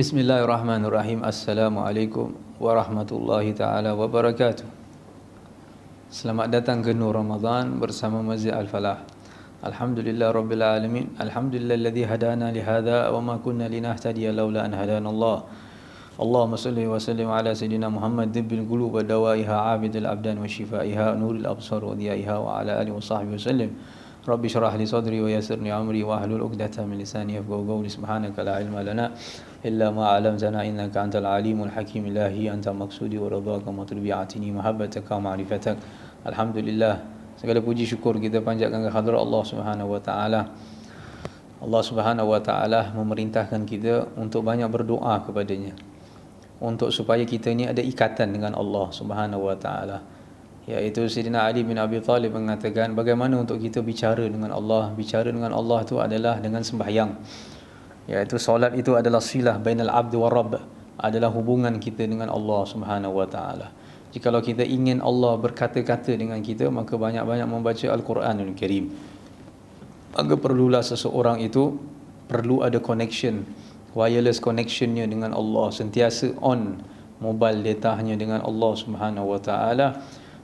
بسم الله الرحمن الرحيم السلام عليكم warahmatullahi taala wabarakatuh. Selamat datang ke Nur Ramadan bersama Masjid Al-Falah. Alhamdulillah rabbil alamin. Alhamdulillah alladhi hadana li hadha wa ma kunna linahtadiya laula an hadana Allah. اللهم صل وسلم على سيدنا محمد دب القلوب ودوائها عابد الابدان وشفائها نور الابصار وضيائها وعلى اله وصحبه وسلم Rabbi syrah li sadri wa yasir ni amri wa ahlul uqdata min lisani yafgaw gawli subhanaka la ilma lana illa ma alam zana innaka antal alimul hakim ilahi anta maksudi wa radhaka matrubi atini mahabbataka ma'rifatak Alhamdulillah segala puji syukur kita panjatkan ke hadrat Allah subhanahu wa ta'ala Allah subhanahu wa ta'ala memerintahkan kita untuk banyak berdoa kepadanya untuk supaya kita ni ada ikatan dengan Allah subhanahu wa ta'ala Iaitu Sayyidina Ali bin Abi Talib mengatakan bagaimana untuk kita bicara dengan Allah. Bicara dengan Allah itu adalah dengan sembahyang. Iaitu solat itu adalah silah bainal abdi wa rabb. Adalah hubungan kita dengan Allah subhanahu wa ta'ala. Jikalau kita ingin Allah berkata-kata dengan kita, maka banyak-banyak membaca Al-Quran dan Kerim. Maka perlulah seseorang itu perlu ada connection, wireless connectionnya dengan Allah. Sentiasa on mobile datanya dengan Allah subhanahu wa ta'ala.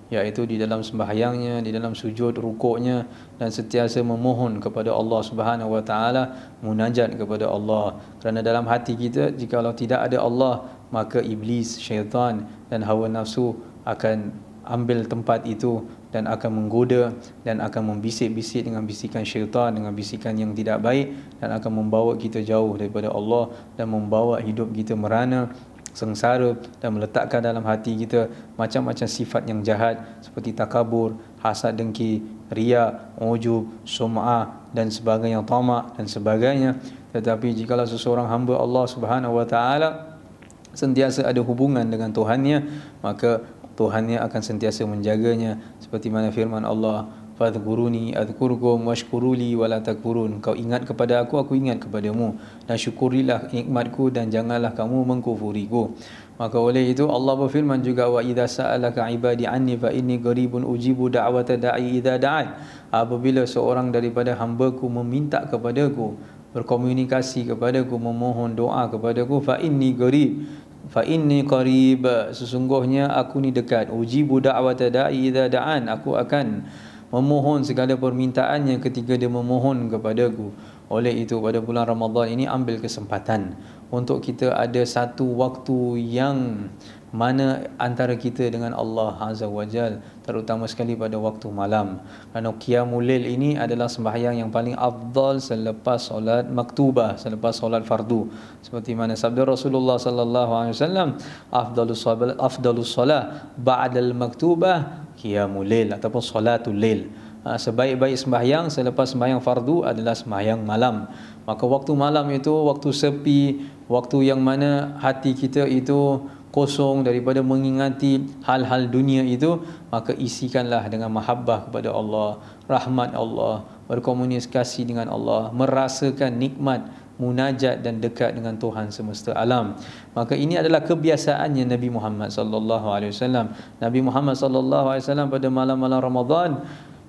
Yaitu di dalam sembahyangnya di dalam sujud rukuknya dan sentiasa memohon kepada Allah Subhanahu wa taala munajat kepada Allah kerana dalam hati kita jika Allah tidak ada Allah maka iblis syaitan dan hawa nafsu akan ambil tempat itu dan akan menggoda dan akan membisik-bisik dengan bisikan syaitan dengan bisikan yang tidak baik dan akan membawa kita jauh daripada Allah dan membawa hidup kita merana sengsara dan meletakkan dalam hati kita macam-macam sifat yang jahat seperti takabur, hasad dengki, ria, ujub, sum'ah dan sebagainya, tamak dan sebagainya. Tetapi jikalau seseorang hamba Allah Subhanahu wa taala sentiasa ada hubungan dengan Tuhannya, maka Tuhannya akan sentiasa menjaganya seperti mana firman Allah fadhkuruni adhkurkum washkuruli wala takfurun kau ingat kepada aku aku ingat kepadamu dan syukurilah nikmatku dan janganlah kamu mengkufuriku maka oleh itu Allah berfirman juga wa idza sa'alaka ibadi anni fa inni qaribun ujibu da'wata da'i idza da'an apabila seorang daripada hamba-ku meminta kepadaku berkomunikasi kepadaku memohon doa kepadaku fa inni qarib fa inni qarib sesungguhnya aku ni dekat ujibu da'wata da'i idza da'an aku akan memohon segala permintaannya ketika dia memohon kepadaku oleh itu pada bulan Ramadhan ini ambil kesempatan untuk kita ada satu waktu yang uh, mana antara kita dengan Allah Azza wa Jal terutama sekali pada waktu malam kerana Qiyamulil ini adalah sembahyang yang paling afdal selepas solat maktubah selepas solat fardu seperti mana sabda Rasulullah sallallahu alaihi wasallam afdalus solat afdalus solat ba'dal maktubah Qiyamulil ataupun solatul lil ha, sebaik-baik sembahyang selepas sembahyang fardu adalah sembahyang malam maka waktu malam itu waktu sepi waktu yang mana hati kita itu kosong daripada mengingati hal-hal dunia itu maka isikanlah dengan mahabbah kepada Allah rahmat Allah berkomunikasi dengan Allah merasakan nikmat munajat dan dekat dengan Tuhan semesta alam. Maka ini adalah kebiasaannya Nabi Muhammad sallallahu alaihi wasallam. Nabi Muhammad sallallahu alaihi wasallam pada malam-malam Ramadan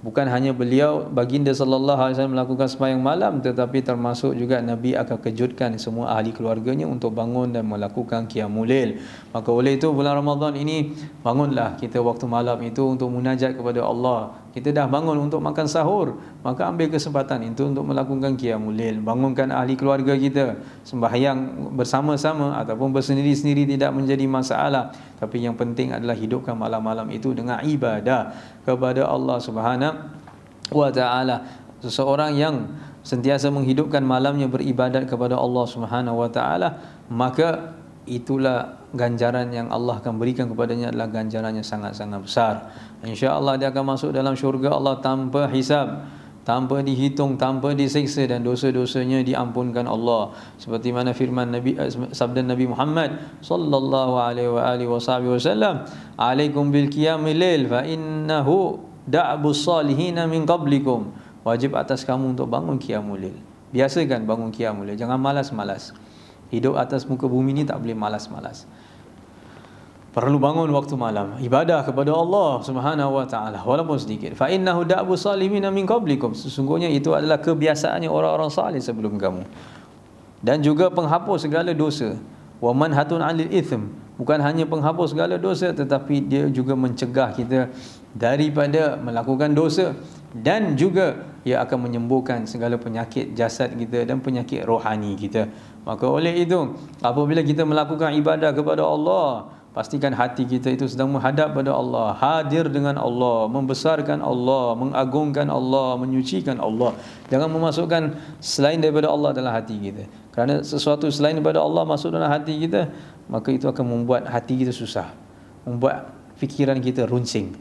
bukan hanya beliau baginda sallallahu alaihi wasallam melakukan sembahyang malam tetapi termasuk juga nabi akan kejutkan semua ahli keluarganya untuk bangun dan melakukan qiyamul lail maka oleh itu bulan Ramadan ini bangunlah kita waktu malam itu untuk munajat kepada Allah kita dah bangun untuk makan sahur maka ambil kesempatan itu untuk melakukan qiyamulil bangunkan ahli keluarga kita sembahyang bersama-sama ataupun bersendiri-sendiri tidak menjadi masalah tapi yang penting adalah hidupkan malam-malam itu dengan ibadah kepada Allah Subhanahu wa taala seseorang yang sentiasa menghidupkan malamnya beribadat kepada Allah Subhanahu wa taala maka itulah ganjaran yang Allah akan berikan kepadanya adalah ganjaran yang sangat-sangat besar. Insya Allah dia akan masuk dalam syurga Allah tanpa hisab, tanpa dihitung, tanpa diseksa dan dosa-dosanya diampunkan Allah. Seperti mana firman Nabi, eh, sabda Nabi Muhammad sallallahu alaihi wa wasallam, "Alaikum bil qiyamil lail fa innahu da'bu salihina min qablikum." Wajib atas kamu untuk bangun qiyamul lail. Biasakan bangun qiyamul lail. Jangan malas-malas. Hidup atas muka bumi ni tak boleh malas-malas. Perlu bangun waktu malam, ibadah kepada Allah Subhanahu wa taala walaupun sedikit. Fa innahu da'bu Salimina min qablikum. Sesungguhnya itu adalah kebiasaannya orang-orang salih sebelum kamu. Dan juga penghapus segala dosa. Wa man hatun alil ithm. Bukan hanya penghapus segala dosa tetapi dia juga mencegah kita daripada melakukan dosa dan juga ia akan menyembuhkan segala penyakit jasad kita dan penyakit rohani kita. Maka oleh itu, apabila kita melakukan ibadah kepada Allah, pastikan hati kita itu sedang menghadap kepada Allah, hadir dengan Allah, membesarkan Allah, mengagungkan Allah, menyucikan Allah. Jangan memasukkan selain daripada Allah dalam hati kita. Kerana sesuatu selain daripada Allah masuk dalam hati kita, maka itu akan membuat hati kita susah. Membuat fikiran kita runcing.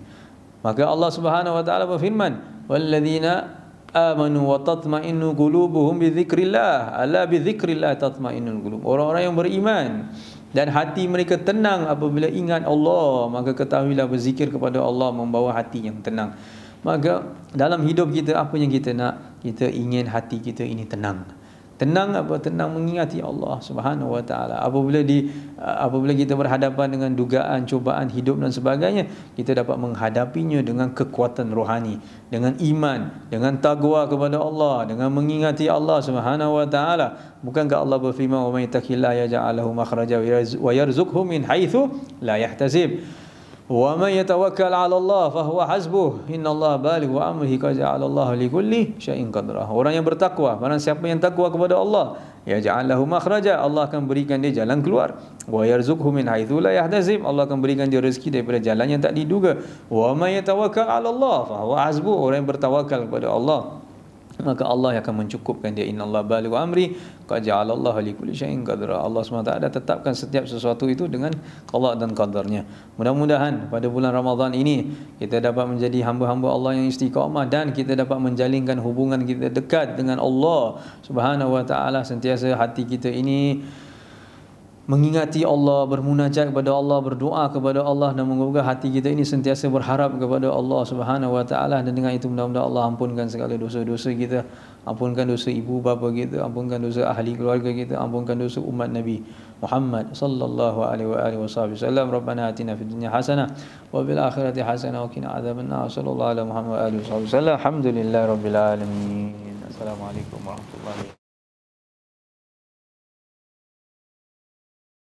Maka Allah Subhanahu wa taala berfirman, "Wallazina amanu wa tatma'innu qulubuhum bi dzikrillah." Ala bi dzikrillah tatma'innul qulub. Orang-orang yang beriman dan hati mereka tenang apabila ingat Allah, maka ketahuilah berzikir kepada Allah membawa hati yang tenang. Maka dalam hidup kita apa yang kita nak? Kita ingin hati kita ini tenang tenang apa tenang mengingati Allah Subhanahu wa taala apabila di apabila kita berhadapan dengan dugaan cubaan hidup dan sebagainya kita dapat menghadapinya dengan kekuatan rohani dengan iman dengan taqwa kepada Allah dengan mengingati Allah Subhanahu wa taala bukankah Allah berfirman wa may ya ja'alahu makhraja wa yarzuqhu min haitsu la yahtazib Wa man yatawakkal 'ala Allah fa huwa hasbuh. Inna Allah baligh wa amrihi qad ja'ala Allah li kulli syai'in qadra. Orang yang bertakwa, barang siapa yang takwa kepada Allah, ya ja'al lahu makhraja, Allah akan berikan dia jalan keluar. Wa yarzuqhu min haitsu la yahtazim. Allah akan berikan dia rezeki daripada jalan yang tak diduga. Wa man yatawakkal 'ala Allah fa huwa hasbuh. Orang yang bertawakal kepada Allah, maka Allah yang akan mencukupkan dia inna Allah balu amri qad Allah li kulli syai'in qadra Allah SWT tetapkan setiap sesuatu itu dengan qada dan qadarnya mudah-mudahan pada bulan Ramadhan ini kita dapat menjadi hamba-hamba Allah yang istiqamah dan kita dapat menjalinkan hubungan kita dekat dengan Allah Subhanahu wa taala sentiasa hati kita ini mengingati Allah, bermunajat kepada Allah, berdoa kepada Allah dan mengubah hati kita ini sentiasa berharap kepada Allah Subhanahu Wa Taala dan dengan itu mudah-mudahan Allah ampunkan segala dosa-dosa kita, ampunkan dosa ibu bapa kita, ampunkan dosa ahli keluarga kita, ampunkan dosa umat Nabi Muhammad sallallahu alaihi wasallam. Rabbana atina fid dunya hasanah wa bil akhirati hasanah wa qina adhaban nar. Sallallahu alaihi wa alihi wasallam. Alhamdulillahirabbil alamin. Assalamualaikum warahmatullahi